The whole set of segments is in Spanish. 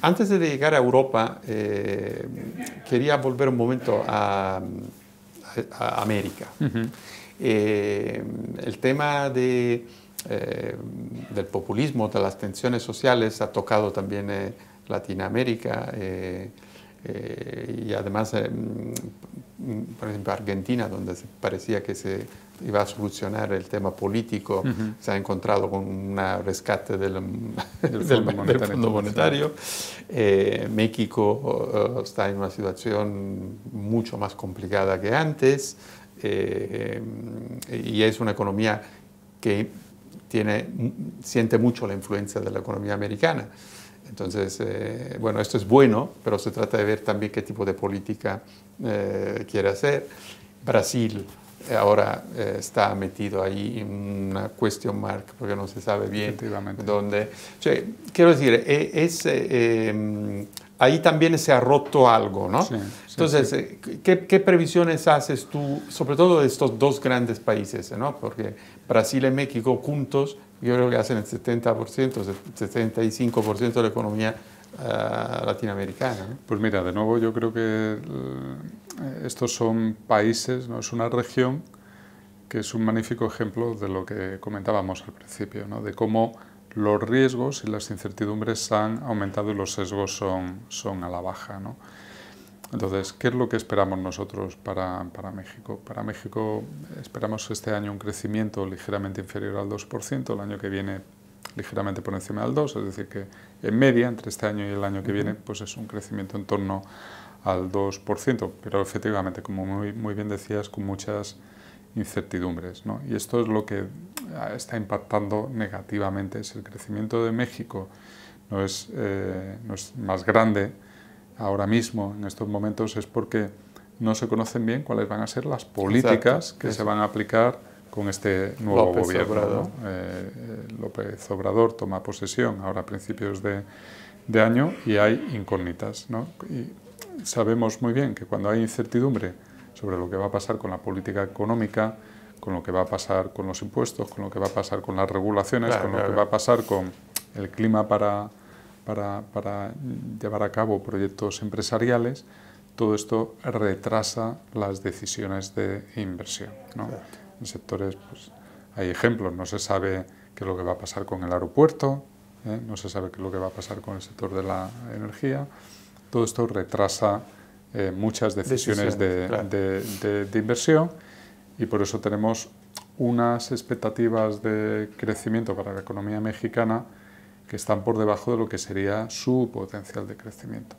Antes de llegar a Europa, eh, quería volver un momento a, América. Eh, el tema eh, del populismo, de las tensiones sociales, ha tocado también Latinoamérica. Eh, y además, eh, mm, por ejemplo, Argentina, donde parecía que se iba a solucionar el tema político, se ha encontrado con un rescate del, mm, del, monetario. Monetario. Eh, México está en una situación mucho más complicada que antes y es una economía que tiene, siente mucho la influencia de la economía americana. Entonces, eh, bueno, esto es bueno, pero se trata de ver también qué tipo de política eh, quiere hacer. Brasil eh, ahora está metido ahí en una question mark, porque no se sabe bien dónde. quiero decir, es em, ahí también se ha roto algo, ¿no? Entonces, eh, ¿qué, previsiones haces tú, sobre todo de estos dos grandes países, eh, ¿no? Porque Brasil y México juntos, yo creo que hacen el 70%, 75% de la economía ah, latinoamericana. ¿no? Pues mira, de nuevo yo creo que eh, estos son países, ¿no? Es una región que es un magnífico ejemplo de lo que comentábamos al principio, ¿no? De cómo los riesgos y las incertidumbres han aumentado y los sesgos son, son a la baja. ¿no? Entonces, ¿qué es lo que esperamos nosotros para, para, México? Para México esperamos este año un crecimiento ligeramente inferior al 2%, el año que viene ligeramente por encima del 2%, es decir, que en media entre este año y el año que viene pues es un crecimiento en torno al 2%, pero efectivamente, como muy, muy bien decías, con muchas incertidumbres. ¿no? Y esto es lo que ah, está impactando negativamente. Si el crecimiento de México no es, eh, no es más grande ahora mismo, en estos momentos, es porque no se conocen bien cuáles van a ser las políticas que se van a aplicar con este nuevo López gobierno. Obrador. Eh, eh, López Obrador toma posesión ahora a principios de, de año y hay incógnitas. ¿no? Y sabemos muy bien que cuando hay incertidumbre, sobre lo que va a pasar con la política económica, con lo que va a pasar con los impuestos, con lo que va a pasar con las regulaciones, con lo que va a pasar con el clima para, llevar a cabo proyectos empresariales, todo esto retrasa las decisiones de inversión. En sectores pues, hay ejemplos, no se sabe qué es lo que va a pasar con el aeropuerto, ¿eh? no se sabe qué es lo que va a pasar con el sector de la energía. Todo esto retrasa eh, muchas decisiones, de, inversión y por eso tenemos unas expectativas de crecimiento para la economía mexicana que están por debajo de lo que sería su potencial de crecimiento.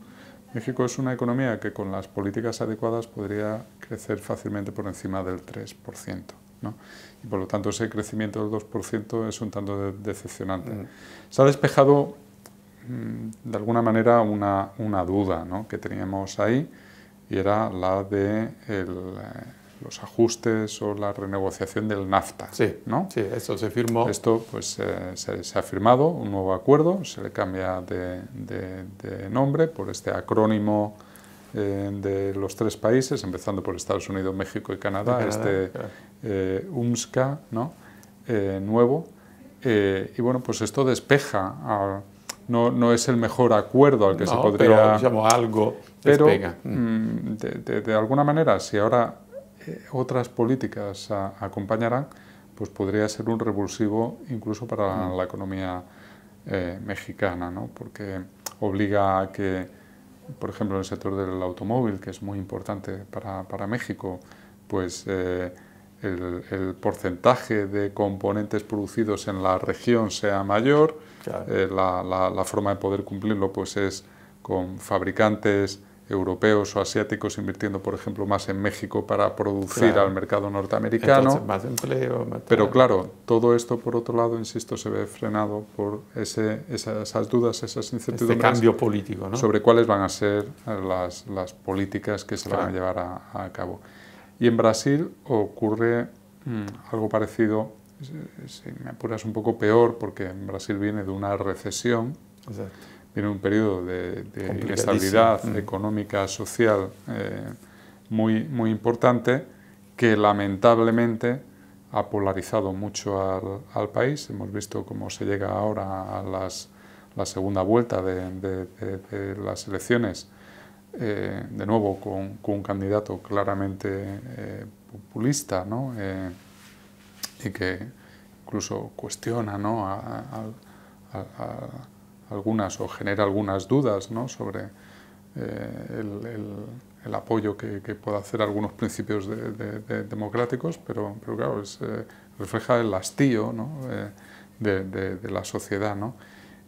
México es una economía que con las políticas adecuadas podría crecer fácilmente por encima del 3%. Y por lo tanto ese crecimiento del 2% es un tanto decepcionante. Mm. Se ha despejado Mm, de alguna manera una, una duda ¿no? que teníamos ahí y era la de eh, los ajustes o la renegociación del NAFTA. Sí, ¿no? sí eso se firmó. Esto pues eh, se, ha firmado un nuevo acuerdo, se le cambia de, nombre por este acrónimo eh, de los tres países, empezando por Estados Unidos, México y Canadá, este UMSCA ¿no? nuevo. y bueno, pues esto despeja a no, no es el mejor acuerdo al que se podría... Pero, algo Pero, mm, De, de, alguna manera, si ahora eh, otras políticas acompañarán acompañaran, pues podría ser un revulsivo incluso para la, mm. economía eh, mexicana, ¿no? porque obliga a que, por ejemplo, en el sector del automóvil, que es muy importante para, para México, pues eh, el, porcentaje de componentes producidos en la región sea mayor, eh, la, forma de poder cumplirlo pues es con fabricantes europeos o asiáticos invirtiendo, por ejemplo, más en México para producir al mercado norteamericano. Pero claro, todo esto, por otro lado, insisto, se ve frenado por esas, dudas, esas este incertidumbres. Este cambio político, ¿no? Sobre cuáles van a ser las, políticas que se van a llevar a cabo. Y en Brasil ocurre mm, algo parecido, si me apuras un poco peor, porque en Brasil viene de una recesión, viene un periodo de, inestabilidad mm. económica, social eh, muy, muy importante, que lamentablemente ha polarizado mucho al, país. Hemos visto cómo se llega ahora a la segunda vuelta de las elecciones eh, de nuevo, con, un candidato claramente eh, populista, ¿no? Eh, y que incluso cuestiona algunas o genera algunas dudas sobre el, apoyo que, que pueda hacer algunos principios democráticos, pero, pero claro, es, refleja el hastío de, la sociedad.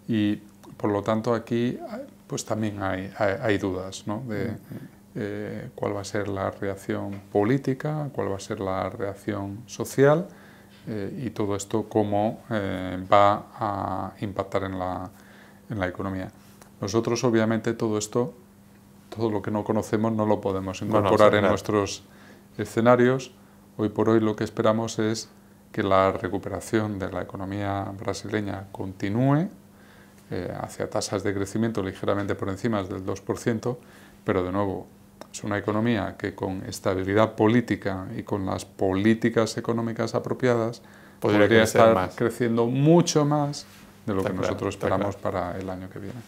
Y por lo tanto aquí pues también hay, dudas ¿no? de mm. eh, cuál va a ser la reacción política, cuál va a ser la reacción social eh, y todo esto cómo eh, va a impactar en la, economía. Nosotros obviamente todo esto, todo lo que no conocemos no lo podemos incorporar en nuestros escenarios. Hoy por hoy lo que esperamos es que la recuperación de la economía brasileña continúe, eh, hacia tasas de crecimiento ligeramente por encima del 2%, pero de nuevo es una economía que con estabilidad política y con las políticas económicas apropiadas podría, estar creciendo mucho más de lo que nosotros esperamos para el año que viene.